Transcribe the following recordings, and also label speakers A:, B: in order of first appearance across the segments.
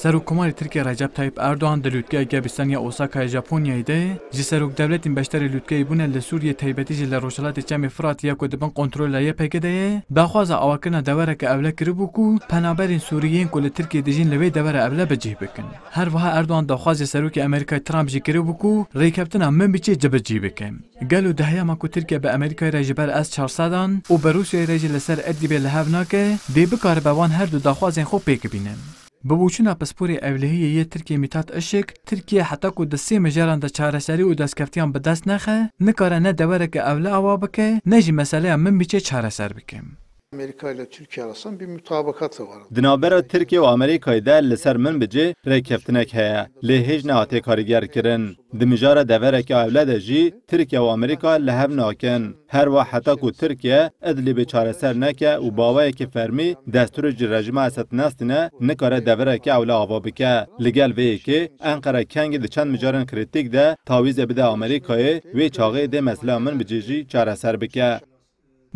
A: Serokkomarê Tirkiye Recep Tayyip Erdoğan di Lûtgeya Gebistaniya Osakaya Japonyayê de ji serokdewletên beşderê Lûtgeyê bûne li Sûriyê taybetî ji li Rojhilatê Çemê Firatiya ku dibin kontrola yê PKD'yê daxwaza awakirina devereke ewle kiribû ku penaberên Sûriyên ku li Tirkiye dijîn li wê devere ewle bicih Her wiha Erdoğan daxwazê serokê Amerika Trump jî kiribû ku rêkeftina min biçê cibicî bikin. Gel û dehiyama ku Tirkiye bi Amerîkayê re ji ber S-400an û bi Rûsyayê re jî li ser Edlibê li hev nake her du daxwazên xwe pêkibînin. Bi bûçûna pisporê ewlehiyê yê Tirkiye Mîtat Işık, Tirkiye heta ku di sê mijaran de çareserî û deskeftiyan bi dest nexe, nikare ne devereke ewle ava bike, ne jî meseleya min biçe çareser bike.
B: Amerika ile Türkiye arasında bir mütabakatı var. Dinabera Türkiye ve Amerika'yı da lser min bici rekeftinek heye. Lehej ne ate kariger kirin. Dimijara deverek evlede jî Türkiye ve Amerika lehev nakin. Her ve heta ku Türkiye Edlibê çareser neke û bawayekê fermî destûrê ji rejima Esednestîne nikare devereke ewle ava bike. Li gel vê yekê Enqere kengî di çend mijaran kritik de tawîzê bide Amerika'yı ve çaxê dê mesela min bi cêjî çareser bike.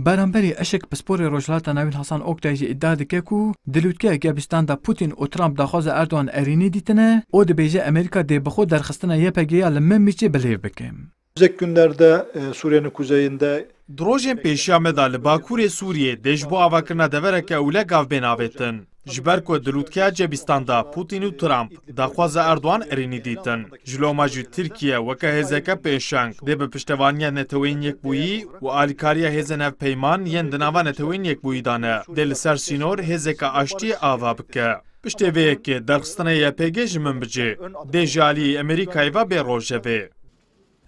A: Berhemberî eşek pisporê Rojhilata Navîn Hasan Oktay jî îddia dike ku dilûtkeyek gebîstan da Putin û Trump daxwaza Erdogan erînî dîtine, o dibêje Amerîka dê bi xwe derxistina YPG'ya li Memmiçê bilêv bike.
B: Önümüzdeki günlerde
C: Suriye'nin kuzeyinde Drojên pêşiya me da li Bakurê Sûriyê dêj bo avakirina devereke ewle gavbênavêtin. ji ber ku dilûtkeya cebistanda Putin û Trump daxwaza Erdogan erînî dîtin. Ji loma jî Tirkiye weke hêzeke pêşeng dê bi piştevaniya netewên yekbûyî û alîkariya hêzên hevpeyman yên di nava netewên yekbûyî dane dê li ser sînor hêzeka aştiyê ava bike. Piştê vê yekê derxistina YPG ji min bicê, dê jalî Amerîkayva bê rojevê.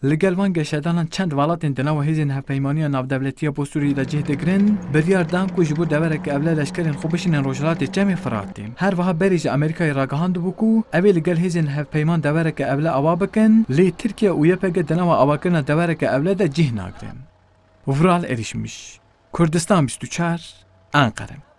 A: لگلوان گشدانان چند ولاتین و هیزین هپیمانی نافدولتی با سوری دا جه دگرین بریار دان کو جبو دبر که اولا لشکرین خوبشین روشلات جمع فراتیم هر وها بریج امریکای راگهان دو بکو اوی لگل هیزین هپیمان دبر که اولا اوا بکن لی ترکیه و یپگ دناو اواکرنا دبر که اولا دا جه ناگرین ورال ارشمش کردستان 24 انقرم